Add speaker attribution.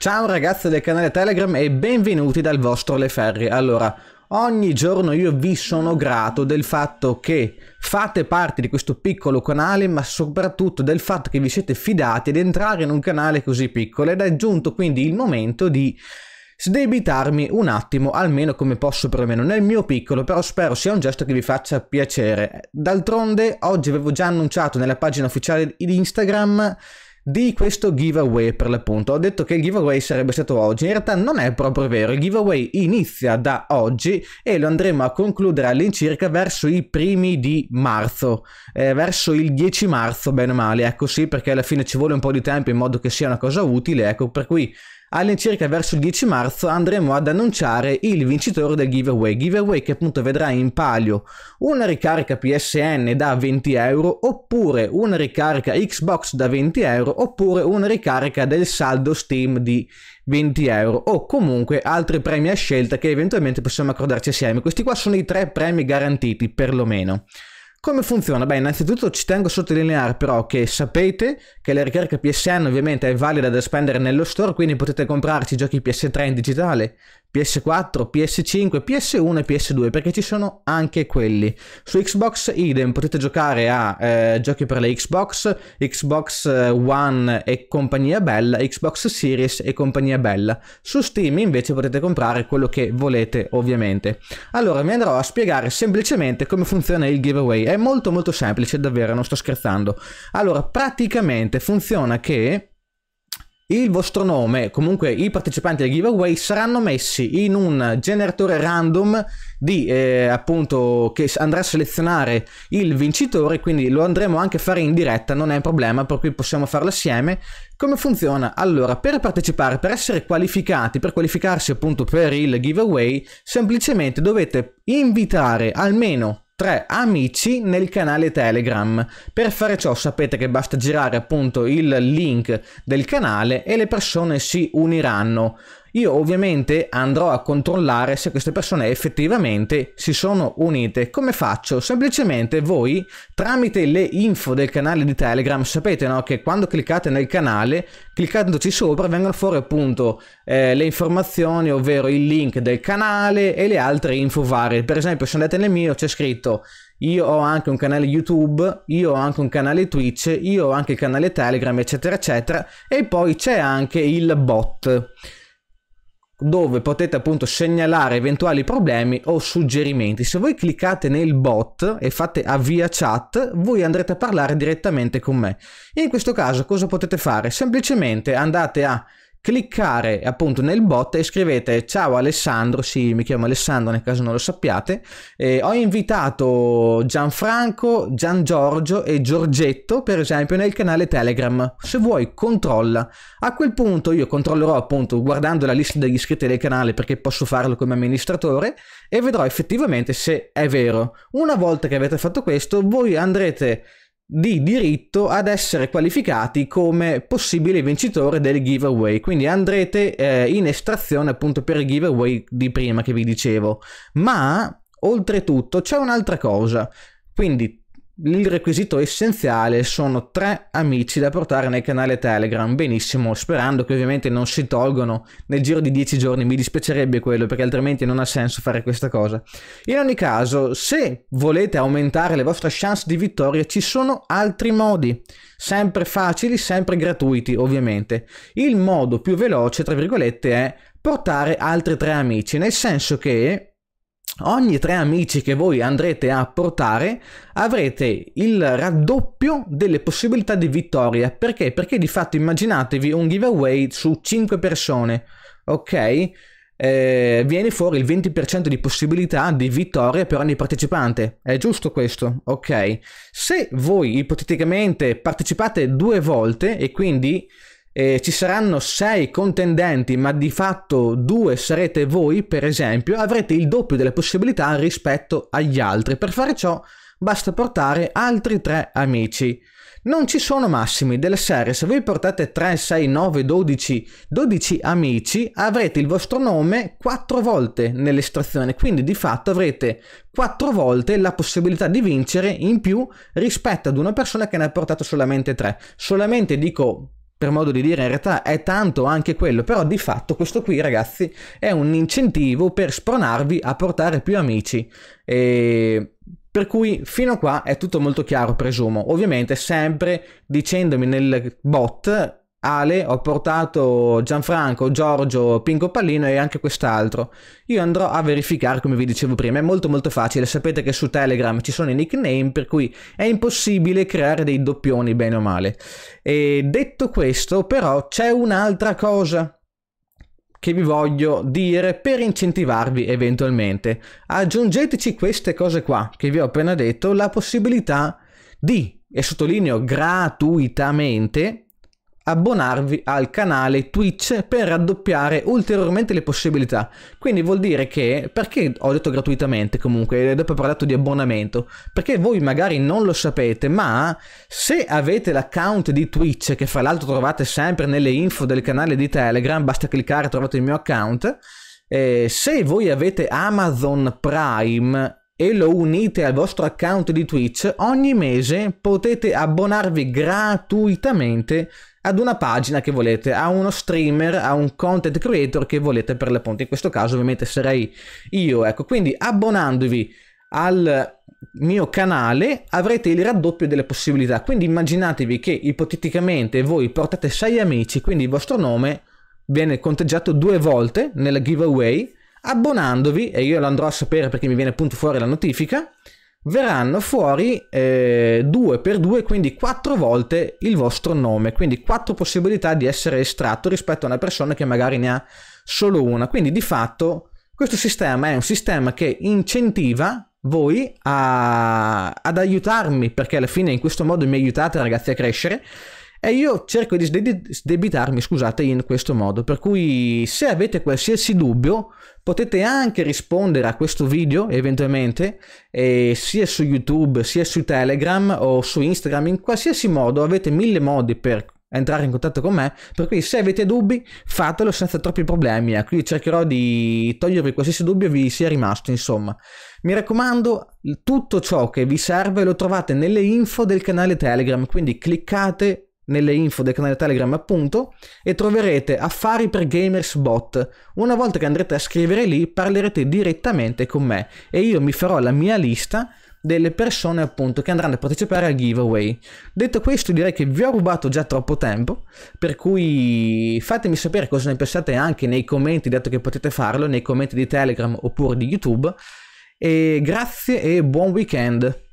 Speaker 1: Ciao ragazzi del canale Telegram e benvenuti dal vostro Leferri. Allora, ogni giorno io vi sono grato del fatto che fate parte di questo piccolo canale, ma soprattutto del fatto che vi siete fidati ad entrare in un canale così piccolo ed è giunto quindi il momento di sdebitarmi un attimo, almeno come posso perlomeno nel mio piccolo, però spero sia un gesto che vi faccia piacere. D'altronde, oggi avevo già annunciato nella pagina ufficiale di Instagram di questo giveaway per l'appunto. Ho detto che il giveaway sarebbe stato oggi, in realtà non è proprio vero, il giveaway inizia da oggi e lo andremo a concludere all'incirca verso i primi di marzo, eh, verso il 10 marzo bene o male, ecco sì perché alla fine ci vuole un po' di tempo in modo che sia una cosa utile, ecco per cui All'incirca verso il 10 marzo andremo ad annunciare il vincitore del giveaway, giveaway che appunto vedrà in palio una ricarica PSN da 20 euro oppure una ricarica Xbox da 20 euro oppure una ricarica del saldo Steam di 20 euro o comunque altri premi a scelta che eventualmente possiamo accordarci assieme. Questi qua sono i tre premi garantiti perlomeno. Come funziona? Beh, innanzitutto ci tengo a sottolineare però che sapete che la ricarica PSN ovviamente è valida da spendere nello store, quindi potete comprarci giochi PS3 in digitale, PS4, PS5, PS1 e PS2 perché ci sono anche quelli. Su Xbox idem potete giocare a eh, giochi per le Xbox, Xbox eh, One e compagnia bella, Xbox Series e compagnia bella. Su Steam invece potete comprare quello che volete ovviamente. Allora vi andrò a spiegare semplicemente come funziona il giveaway. È molto molto semplice davvero, non sto scherzando. Allora praticamente funziona che il vostro nome, comunque i partecipanti al giveaway, saranno messi in un generatore random di, eh, appunto, che andrà a selezionare il vincitore, quindi lo andremo anche a fare in diretta, non è un problema, per cui possiamo farlo assieme. Come funziona? Allora, per partecipare, per essere qualificati, per qualificarsi appunto per il giveaway, semplicemente dovete invitare almeno 3. Amici nel canale Telegram. Per fare ciò sapete che basta girare appunto il link del canale e le persone si uniranno. Io ovviamente andrò a controllare se queste persone effettivamente si sono unite. Come faccio? Semplicemente voi tramite le info del canale di Telegram sapete no, che quando cliccate nel canale, cliccandoci sopra vengono fuori appunto eh, le informazioni, ovvero il link del canale e le altre info varie. Per esempio se andate nel mio c'è scritto io ho anche un canale YouTube, io ho anche un canale Twitch, io ho anche il canale Telegram, eccetera, eccetera. E poi c'è anche il bot dove potete appunto segnalare eventuali problemi o suggerimenti. Se voi cliccate nel bot e fate avvia chat, voi andrete a parlare direttamente con me. In questo caso cosa potete fare? Semplicemente andate a cliccare appunto nel bot e scrivete ciao Alessandro, sì mi chiamo Alessandro nel caso non lo sappiate, eh, ho invitato Gianfranco, Gian Giorgio e Giorgetto per esempio nel canale Telegram, se vuoi controlla. A quel punto io controllerò appunto guardando la lista degli iscritti del canale perché posso farlo come amministratore e vedrò effettivamente se è vero. Una volta che avete fatto questo voi andrete di diritto ad essere qualificati come possibile vincitore del giveaway quindi andrete eh, in estrazione appunto per il giveaway di prima che vi dicevo ma oltretutto c'è un'altra cosa quindi il requisito essenziale sono tre amici da portare nel canale Telegram. Benissimo, sperando che ovviamente non si tolgono nel giro di dieci giorni, mi dispiacerebbe quello perché altrimenti non ha senso fare questa cosa. In ogni caso, se volete aumentare le vostre chance di vittoria, ci sono altri modi, sempre facili, sempre gratuiti, ovviamente. Il modo più veloce, tra virgolette, è portare altri tre amici, nel senso che ogni tre amici che voi andrete a portare avrete il raddoppio delle possibilità di vittoria. Perché? Perché di fatto immaginatevi un giveaway su 5 persone, ok? Eh, viene fuori il 20% di possibilità di vittoria per ogni partecipante. È giusto questo? Ok. Se voi ipoteticamente partecipate due volte e quindi eh, ci saranno sei contendenti, ma di fatto due sarete voi, per esempio, avrete il doppio delle possibilità rispetto agli altri. Per fare ciò basta portare altri tre amici. Non ci sono massimi della serie, se voi portate 3, 6, 9, 12, 12 amici avrete il vostro nome 4 volte nell'estrazione, quindi di fatto avrete 4 volte la possibilità di vincere in più rispetto ad una persona che ne ha portato solamente 3. Solamente dico per modo di dire, in realtà è tanto anche quello, però di fatto questo qui ragazzi è un incentivo per spronarvi a portare più amici. E... Per cui fino a qua è tutto molto chiaro, presumo. Ovviamente sempre dicendomi nel bot Ale, ho portato Gianfranco, Giorgio, Pinco Pallino e anche quest'altro. Io andrò a verificare come vi dicevo prima, è molto molto facile, sapete che su Telegram ci sono i nickname per cui è impossibile creare dei doppioni bene o male. E detto questo però c'è un'altra cosa che vi voglio dire per incentivarvi eventualmente. Aggiungeteci queste cose qua che vi ho appena detto, la possibilità di, e sottolineo gratuitamente, abbonarvi al canale Twitch per raddoppiare ulteriormente le possibilità. Quindi vuol dire che, perché ho detto gratuitamente comunque, e dopo ho parlato di abbonamento, perché voi magari non lo sapete, ma se avete l'account di Twitch, che fra l'altro trovate sempre nelle info del canale di Telegram, basta cliccare, trovate il mio account, eh, se voi avete Amazon Prime e lo unite al vostro account di Twitch, ogni mese potete abbonarvi gratuitamente ad una pagina che volete, a uno streamer, a un content creator che volete per l'appunto. In questo caso ovviamente sarei io, ecco. Quindi abbonandovi al mio canale avrete il raddoppio delle possibilità. Quindi immaginatevi che ipoteticamente voi portate 6 amici, quindi il vostro nome viene conteggiato due volte nella giveaway abbonandovi, e io lo andrò a sapere perché mi viene appunto fuori la notifica, verranno fuori 2 eh, per 2, quindi 4 volte il vostro nome, quindi 4 possibilità di essere estratto rispetto a una persona che magari ne ha solo una. Quindi di fatto questo sistema è un sistema che incentiva voi a, ad aiutarmi, perché alla fine in questo modo mi aiutate ragazzi a crescere, e io cerco di sdebitarmi, scusate, in questo modo. Per cui se avete qualsiasi dubbio potete anche rispondere a questo video eventualmente, eh, sia su YouTube, sia su Telegram o su Instagram, in qualsiasi modo avete mille modi per entrare in contatto con me. Per cui se avete dubbi fatelo senza troppi problemi. Ecco, io cercherò di togliervi qualsiasi dubbio vi sia rimasto, insomma. Mi raccomando, tutto ciò che vi serve lo trovate nelle info del canale Telegram, quindi cliccate nelle info del canale Telegram appunto, e troverete Affari per Gamers Bot. Una volta che andrete a scrivere lì parlerete direttamente con me e io mi farò la mia lista delle persone appunto che andranno a partecipare al giveaway. Detto questo direi che vi ho rubato già troppo tempo, per cui fatemi sapere cosa ne pensate anche nei commenti, dato che potete farlo, nei commenti di Telegram oppure di YouTube. E grazie e buon weekend!